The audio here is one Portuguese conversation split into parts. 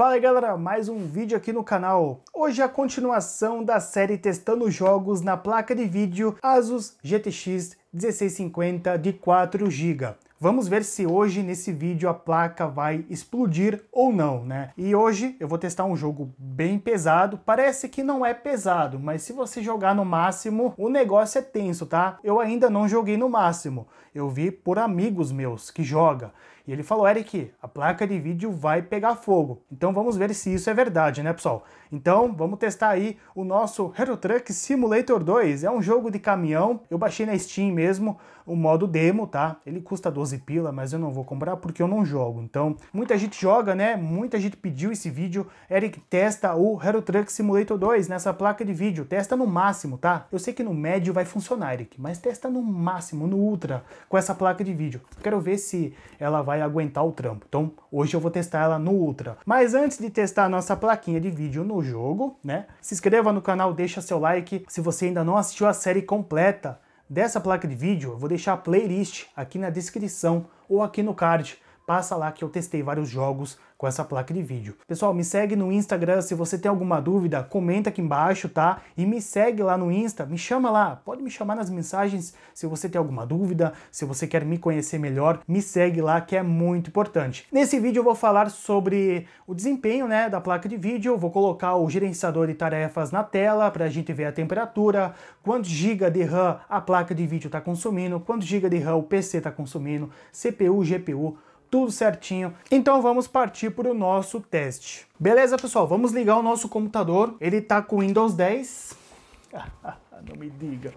Fala aí, galera, mais um vídeo aqui no canal. Hoje é a continuação da série testando jogos na placa de vídeo Asus GTX 1650 de 4 GB. Vamos ver se hoje nesse vídeo a placa vai explodir ou não, né? E hoje eu vou testar um jogo bem pesado. Parece que não é pesado, mas se você jogar no máximo, o negócio é tenso, tá? Eu ainda não joguei no máximo. Eu vi por amigos meus que joga. E ele falou, Eric, a placa de vídeo vai pegar fogo. Então vamos ver se isso é verdade, né, pessoal? Então vamos testar aí o nosso Hero Truck Simulator 2. É um jogo de caminhão. Eu baixei na Steam mesmo o modo demo, tá? Ele custa 12 pila, mas eu não vou comprar porque eu não jogo. Então muita gente joga, né? Muita gente pediu esse vídeo. Eric, testa o Hero Truck Simulator 2 nessa placa de vídeo. Testa no máximo, tá? Eu sei que no médio vai funcionar, Eric, mas testa no máximo, no ultra, com essa placa de vídeo. Quero ver se ela vai vai aguentar o trampo. Então hoje eu vou testar ela no Ultra. Mas antes de testar a nossa plaquinha de vídeo no jogo, né? Se inscreva no canal, deixa seu like. Se você ainda não assistiu a série completa dessa placa de vídeo, eu vou deixar a playlist aqui na descrição ou aqui no card passa lá que eu testei vários jogos com essa placa de vídeo. Pessoal, me segue no Instagram, se você tem alguma dúvida, comenta aqui embaixo, tá? E me segue lá no Insta, me chama lá, pode me chamar nas mensagens se você tem alguma dúvida, se você quer me conhecer melhor, me segue lá que é muito importante. Nesse vídeo eu vou falar sobre o desempenho, né, da placa de vídeo, vou colocar o gerenciador de tarefas na tela para a gente ver a temperatura, quantos GB de RAM a placa de vídeo está consumindo, quantos GB de RAM o PC está consumindo, CPU, GPU, tudo certinho. Então vamos partir para o nosso teste. Beleza, pessoal? Vamos ligar o nosso computador. Ele tá com Windows 10. Não me diga.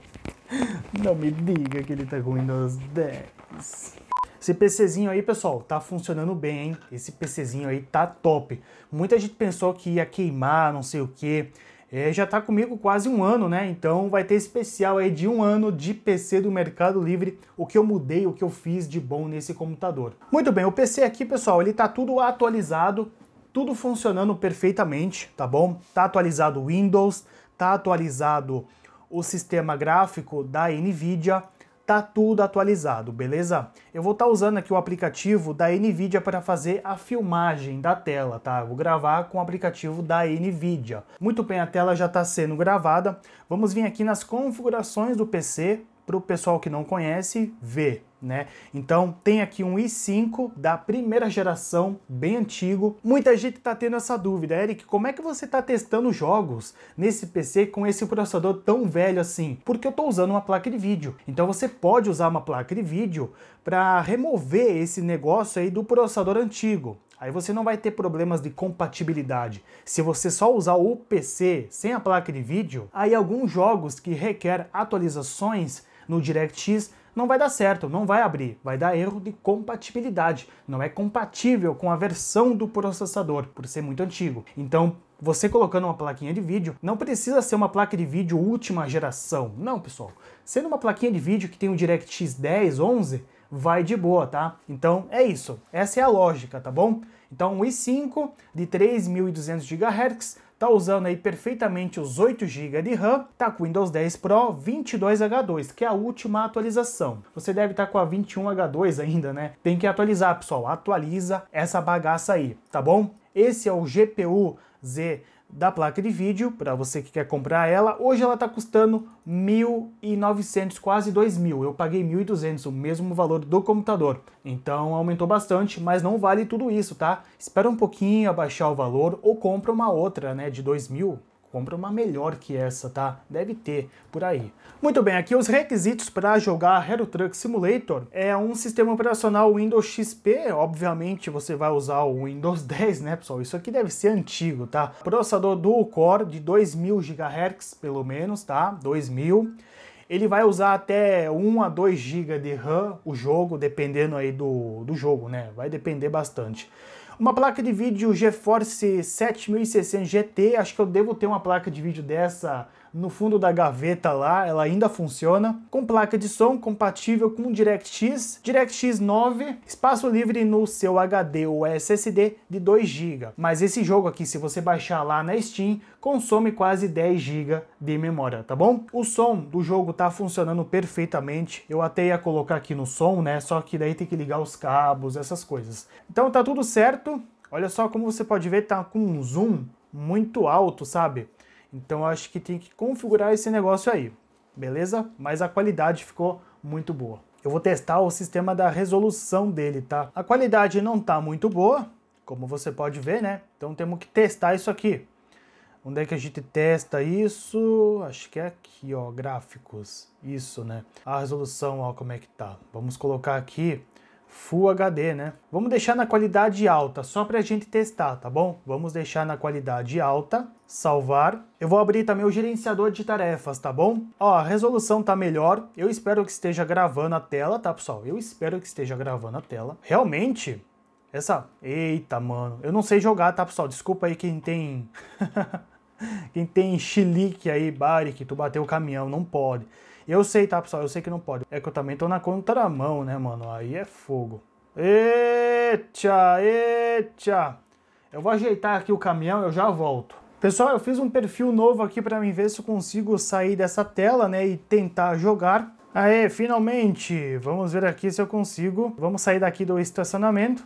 Não me diga que ele tá com Windows 10. Esse PCzinho aí, pessoal, tá funcionando bem, hein? Esse PCzinho aí tá top. Muita gente pensou que ia queimar, não sei o que é, já está comigo quase um ano, né? Então vai ter especial aí de um ano de PC do Mercado Livre, o que eu mudei, o que eu fiz de bom nesse computador. Muito bem, o PC aqui, pessoal, ele tá tudo atualizado, tudo funcionando perfeitamente, tá bom? Tá atualizado o Windows, tá atualizado o sistema gráfico da NVIDIA, tá tudo atualizado, beleza? Eu vou estar tá usando aqui o aplicativo da NVIDIA para fazer a filmagem da tela, tá? vou gravar com o aplicativo da NVIDIA. Muito bem, a tela já está sendo gravada. Vamos vir aqui nas configurações do PC, para o pessoal que não conhece ver, né? Então tem aqui um i5 da primeira geração, bem antigo. Muita gente está tendo essa dúvida, Eric, como é que você está testando jogos nesse PC com esse processador tão velho assim? Porque eu estou usando uma placa de vídeo. Então você pode usar uma placa de vídeo para remover esse negócio aí do processador antigo. Aí você não vai ter problemas de compatibilidade. Se você só usar o PC sem a placa de vídeo, aí alguns jogos que requer atualizações no DirectX, não vai dar certo, não vai abrir, vai dar erro de compatibilidade, não é compatível com a versão do processador, por ser muito antigo. Então, você colocando uma plaquinha de vídeo, não precisa ser uma placa de vídeo última geração, não pessoal. Sendo uma plaquinha de vídeo que tem o DirectX 10, 11, vai de boa, tá? Então é isso, essa é a lógica, tá bom? Então o i5 de 3.200 GHz está usando aí perfeitamente os 8 GB de RAM, está com Windows 10 Pro 22H2, que é a última atualização. Você deve estar tá com a 21H2 ainda, né? Tem que atualizar, pessoal, atualiza essa bagaça aí, tá bom? Esse é o GPU Z da placa de vídeo, para você que quer comprar ela. Hoje ela está custando 1.900, quase 2.000. Eu paguei 1.200, o mesmo valor do computador. Então aumentou bastante, mas não vale tudo isso, tá? Espera um pouquinho abaixar o valor ou compra uma outra, né, de 2.000 Compra uma melhor que essa, tá? Deve ter por aí. Muito bem, aqui os requisitos para jogar Hero Truck Simulator é um sistema operacional Windows XP, obviamente você vai usar o Windows 10, né, pessoal? Isso aqui deve ser antigo, tá? Processador dual core de 2000 GHz pelo menos, tá? 2000 ele vai usar até 1 a 2 GB de RAM o jogo, dependendo aí do, do jogo, né? Vai depender bastante. Uma placa de vídeo GeForce 7600 GT, acho que eu devo ter uma placa de vídeo dessa no fundo da gaveta lá, ela ainda funciona, com placa de som compatível com DirectX, DirectX 9, espaço livre no seu HD ou SSD de 2 GB. Mas esse jogo aqui, se você baixar lá na Steam, consome quase 10 GB de memória, tá bom? O som do jogo tá funcionando perfeitamente. Eu até ia colocar aqui no som, né? Só que daí tem que ligar os cabos, essas coisas. Então tá tudo certo. Olha só como você pode ver, tá com um zoom muito alto, sabe? Então acho que tem que configurar esse negócio aí, beleza? Mas a qualidade ficou muito boa. Eu vou testar o sistema da resolução dele, tá? A qualidade não tá muito boa, como você pode ver, né? Então temos que testar isso aqui. Onde é que a gente testa isso? Acho que é aqui, ó, gráficos. Isso, né? A resolução, ó, como é que tá. Vamos colocar aqui Full HD, né? Vamos deixar na qualidade alta, só para a gente testar, tá bom? Vamos deixar na qualidade alta, salvar. Eu vou abrir também o gerenciador de tarefas, tá bom? Ó, a resolução tá melhor. Eu espero que esteja gravando a tela, tá, pessoal? Eu espero que esteja gravando a tela. Realmente, essa... Eita, mano. Eu não sei jogar, tá, pessoal? Desculpa aí quem tem... quem tem xilique aí, que tu bateu o caminhão, não pode. Eu sei, tá, pessoal? Eu sei que não pode. É que eu também tô na contramão, né, mano? Aí é fogo. Eita, eita. Eu vou ajeitar aqui o caminhão, eu já volto. Pessoal, eu fiz um perfil novo aqui para mim ver se eu consigo sair dessa tela, né, e tentar jogar. Aê, finalmente! Vamos ver aqui se eu consigo. Vamos sair daqui do estacionamento.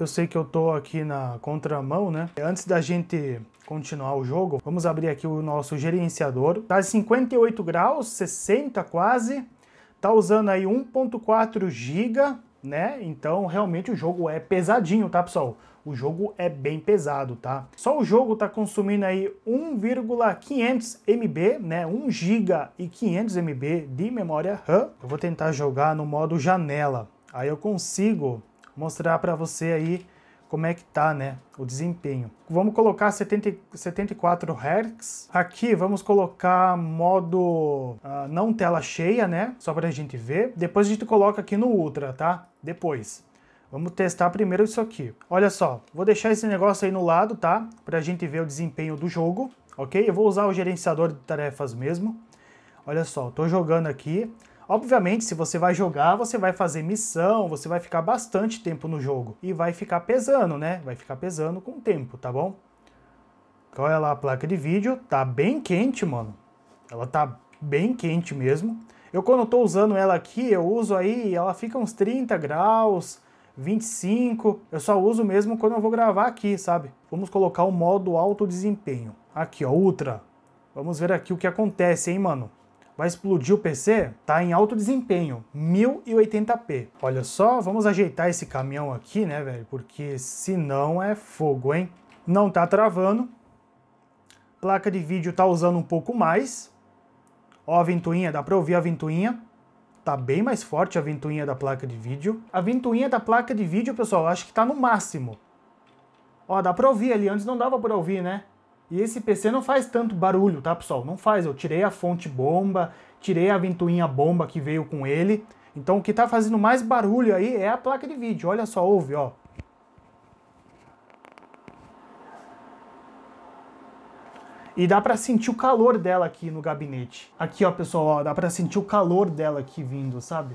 Eu sei que eu tô aqui na contramão, né? Antes da gente continuar o jogo, vamos abrir aqui o nosso gerenciador. Tá 58 graus, 60 quase. Tá usando aí 1.4 GB, né? Então realmente o jogo é pesadinho, tá, pessoal? O jogo é bem pesado, tá? Só o jogo tá consumindo aí 1,500 MB, né? 1 GB e 500 MB de memória RAM. Eu vou tentar jogar no modo janela. Aí eu consigo mostrar para você aí como é que tá, né, o desempenho. Vamos colocar 70, 74 Hz. Aqui vamos colocar modo uh, não tela cheia, né, só para a gente ver. Depois a gente coloca aqui no Ultra, tá? Depois. Vamos testar primeiro isso aqui. Olha só, vou deixar esse negócio aí no lado, tá? Para a gente ver o desempenho do jogo, ok? Eu vou usar o gerenciador de tarefas mesmo. Olha só, tô jogando aqui. Obviamente, se você vai jogar, você vai fazer missão, você vai ficar bastante tempo no jogo e vai ficar pesando, né? Vai ficar pesando com o tempo, tá bom? Olha lá a placa de vídeo, tá bem quente, mano. Ela tá bem quente mesmo. Eu quando tô usando ela aqui, eu uso aí, ela fica uns 30 graus, 25. Eu só uso mesmo quando eu vou gravar aqui, sabe? Vamos colocar o modo alto desempenho. Aqui, ó, Ultra. Vamos ver aqui o que acontece, hein, mano. Vai explodir o PC? Tá em alto desempenho, 1080p. Olha só, vamos ajeitar esse caminhão aqui, né, velho? Porque senão é fogo, hein? Não tá travando. Placa de vídeo tá usando um pouco mais. Ó a ventoinha, dá pra ouvir a ventoinha. Tá bem mais forte a ventoinha da placa de vídeo. A ventoinha da placa de vídeo, pessoal, acho que tá no máximo. Ó, dá pra ouvir ali, antes não dava pra ouvir, né? E esse PC não faz tanto barulho, tá pessoal? Não faz, eu tirei a fonte bomba, tirei a ventoinha bomba que veio com ele. Então o que tá fazendo mais barulho aí é a placa de vídeo, olha só, ouve, ó. E dá para sentir o calor dela aqui no gabinete. Aqui, ó, pessoal, ó, dá para sentir o calor dela aqui vindo, sabe?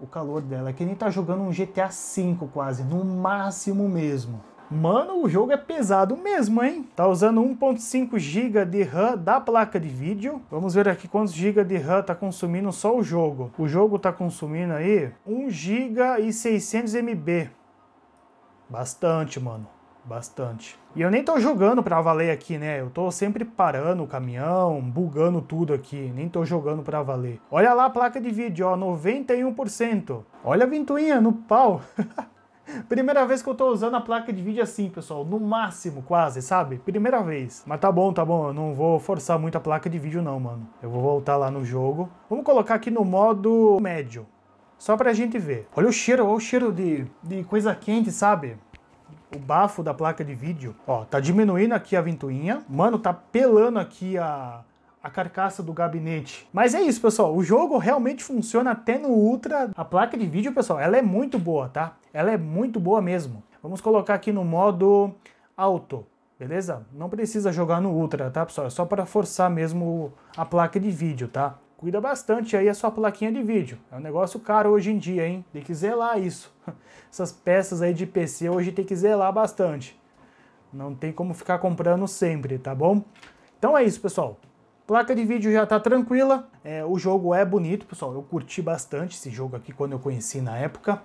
O calor dela, é que nem tá jogando um GTA V quase, no máximo mesmo. Mano, o jogo é pesado mesmo, hein? Tá usando 1.5 GB de RAM da placa de vídeo. Vamos ver aqui quantos GB de RAM tá consumindo só o jogo. O jogo tá consumindo aí 1 GB e 600 MB. Bastante, mano. Bastante. E eu nem tô jogando pra valer aqui, né? Eu tô sempre parando o caminhão, bugando tudo aqui. Nem tô jogando pra valer. Olha lá a placa de vídeo, ó, 91%. Olha a ventoinha no pau. Primeira vez que eu tô usando a placa de vídeo assim, pessoal. No máximo, quase, sabe? Primeira vez. Mas tá bom, tá bom. Eu não vou forçar muito a placa de vídeo não, mano. Eu vou voltar lá no jogo. Vamos colocar aqui no modo médio. Só pra gente ver. Olha o cheiro, olha o cheiro de, de coisa quente, sabe? O bafo da placa de vídeo. Ó, tá diminuindo aqui a ventoinha. Mano, tá pelando aqui a a carcaça do gabinete. Mas é isso, pessoal. O jogo realmente funciona até no Ultra. A placa de vídeo, pessoal, ela é muito boa, tá? Ela é muito boa mesmo. Vamos colocar aqui no modo alto, beleza? Não precisa jogar no ultra, tá pessoal? É só para forçar mesmo a placa de vídeo, tá? Cuida bastante aí a sua plaquinha de vídeo. É um negócio caro hoje em dia, hein? Tem que zelar isso. Essas peças aí de PC hoje tem que zelar bastante. Não tem como ficar comprando sempre, tá bom? Então é isso, pessoal. Placa de vídeo já tá tranquila, é, o jogo é bonito, pessoal, eu curti bastante esse jogo aqui quando eu conheci na época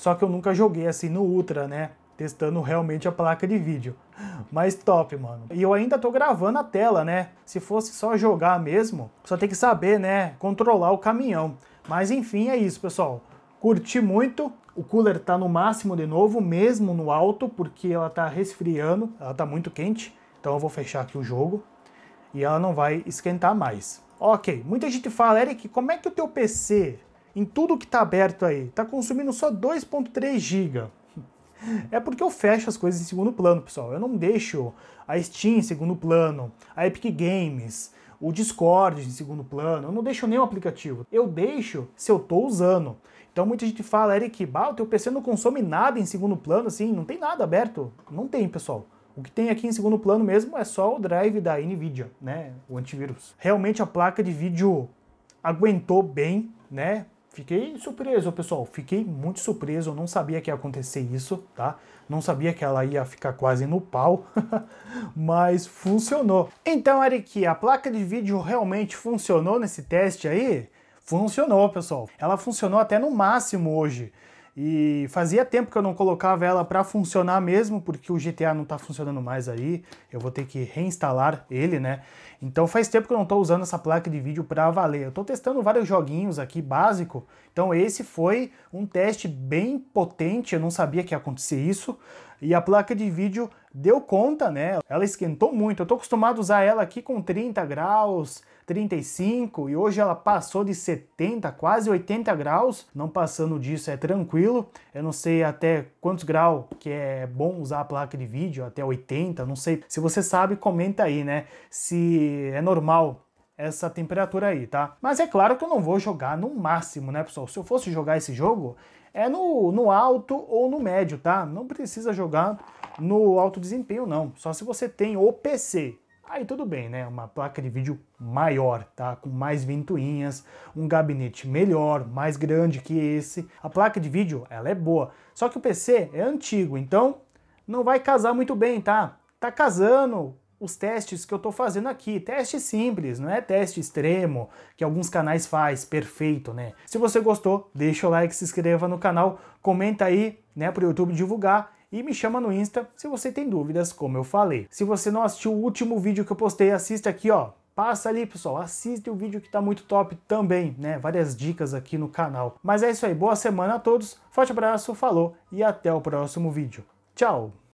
só que eu nunca joguei assim no Ultra, né? Testando realmente a placa de vídeo. Mas top, mano. E eu ainda tô gravando a tela, né? Se fosse só jogar mesmo, só tem que saber, né? Controlar o caminhão. Mas enfim, é isso, pessoal. Curti muito. O cooler tá no máximo de novo, mesmo no alto, porque ela tá resfriando, ela tá muito quente. Então eu vou fechar aqui o jogo e ela não vai esquentar mais. Ok, muita gente fala, Eric, como é que o teu PC em tudo que está aberto aí, está consumindo só 2.3 GB. É porque eu fecho as coisas em segundo plano, pessoal. Eu não deixo a Steam em segundo plano, a Epic Games, o Discord em segundo plano. Eu não deixo nenhum aplicativo. Eu deixo se eu estou usando. Então muita gente fala, Eric, bah, o teu PC não consome nada em segundo plano, assim, não tem nada aberto. Não tem, pessoal. O que tem aqui em segundo plano mesmo é só o drive da Nvidia, né? O antivírus. Realmente a placa de vídeo aguentou bem, né? fiquei surpreso, pessoal. Fiquei muito surpreso. Eu não sabia que ia acontecer isso, tá? Não sabia que ela ia ficar quase no pau, mas funcionou. Então, Eric, a placa de vídeo realmente funcionou nesse teste aí? Funcionou, pessoal. Ela funcionou até no máximo hoje. E fazia tempo que eu não colocava ela para funcionar mesmo, porque o GTA não está funcionando mais aí. Eu vou ter que reinstalar ele, né? Então faz tempo que eu não estou usando essa placa de vídeo para valer. Eu estou testando vários joguinhos aqui básico. Então esse foi um teste bem potente, eu não sabia que ia acontecer isso. E a placa de vídeo deu conta, né? Ela esquentou muito. Eu tô acostumado a usar ela aqui com 30 graus, 35 e hoje ela passou de 70, quase 80 graus. Não passando disso é tranquilo. Eu não sei até quantos graus que é bom usar a placa de vídeo, até 80, não sei. Se você sabe, comenta aí, né? Se é normal essa temperatura aí, tá? Mas é claro que eu não vou jogar no máximo, né, pessoal? Se eu fosse jogar esse jogo, é no, no alto ou no médio, tá? Não precisa jogar no alto desempenho, não. Só se você tem o PC. Aí tudo bem, né? Uma placa de vídeo maior, tá? Com mais ventoinhas, um gabinete melhor, mais grande que esse. A placa de vídeo, ela é boa. Só que o PC é antigo, então não vai casar muito bem, tá? Tá casando os testes que eu estou fazendo aqui. Teste simples, não é teste extremo, que alguns canais faz, perfeito, né? Se você gostou, deixa o like, se inscreva no canal, comenta aí, né, para o YouTube divulgar e me chama no Insta se você tem dúvidas, como eu falei. Se você não assistiu o último vídeo que eu postei, assista aqui, ó. Passa ali, pessoal, assiste o vídeo que tá muito top também, né? Várias dicas aqui no canal. Mas é isso aí, boa semana a todos, forte abraço, falou e até o próximo vídeo. Tchau!